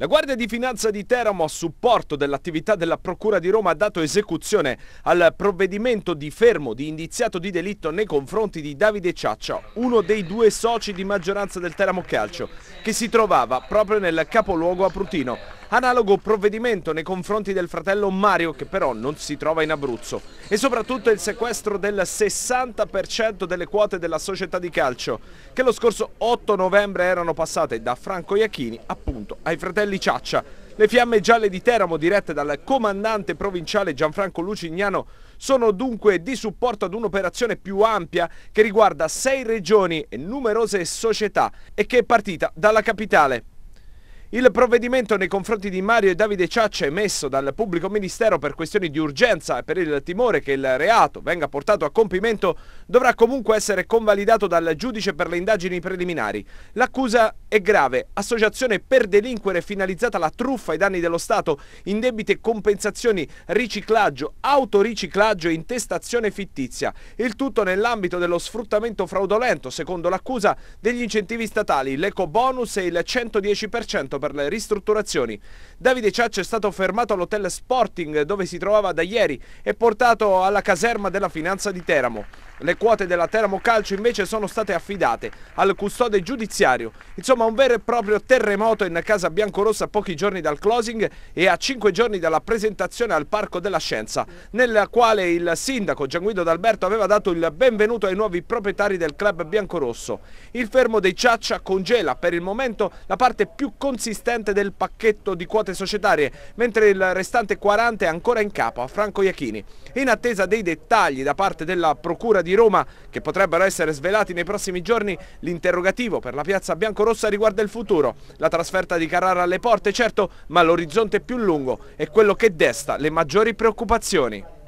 La Guardia di Finanza di Teramo, a supporto dell'attività della Procura di Roma, ha dato esecuzione al provvedimento di fermo di indiziato di delitto nei confronti di Davide Ciaccia, uno dei due soci di maggioranza del Teramo Calcio, che si trovava proprio nel capoluogo a Prutino. Analogo provvedimento nei confronti del fratello Mario che però non si trova in Abruzzo. E soprattutto il sequestro del 60% delle quote della società di calcio che lo scorso 8 novembre erano passate da Franco Iachini appunto ai fratelli Ciaccia. Le fiamme gialle di Teramo, dirette dal comandante provinciale Gianfranco Lucignano, sono dunque di supporto ad un'operazione più ampia che riguarda sei regioni e numerose società e che è partita dalla capitale. Il provvedimento nei confronti di Mario e Davide Ciaccia emesso dal pubblico ministero per questioni di urgenza e per il timore che il reato venga portato a compimento dovrà comunque essere convalidato dal giudice per le indagini preliminari. L'accusa è grave, associazione per delinquere finalizzata alla truffa ai danni dello Stato, indebite compensazioni, riciclaggio, autoriciclaggio e intestazione fittizia. Il tutto nell'ambito dello sfruttamento fraudolento, secondo l'accusa, degli incentivi statali, l'eco bonus e il 110% per le ristrutturazioni. Davide Ciaccio è stato fermato all'hotel Sporting dove si trovava da ieri e portato alla caserma della Finanza di Teramo. Le quote della Teramo Calcio invece sono state affidate al custode giudiziario. Insomma un vero e proprio terremoto in casa biancorossa a pochi giorni dal closing e a cinque giorni dalla presentazione al Parco della Scienza, nella quale il sindaco Gianguido D'Alberto aveva dato il benvenuto ai nuovi proprietari del club biancorosso. Il fermo dei Ciaccia congela per il momento la parte più considerata consistente del pacchetto di quote societarie, mentre il restante 40 è ancora in capo a Franco Iachini. In attesa dei dettagli da parte della Procura di Roma, che potrebbero essere svelati nei prossimi giorni, l'interrogativo per la piazza biancorossa riguarda il futuro. La trasferta di Carrara alle porte, certo, ma l'orizzonte più lungo è quello che desta le maggiori preoccupazioni.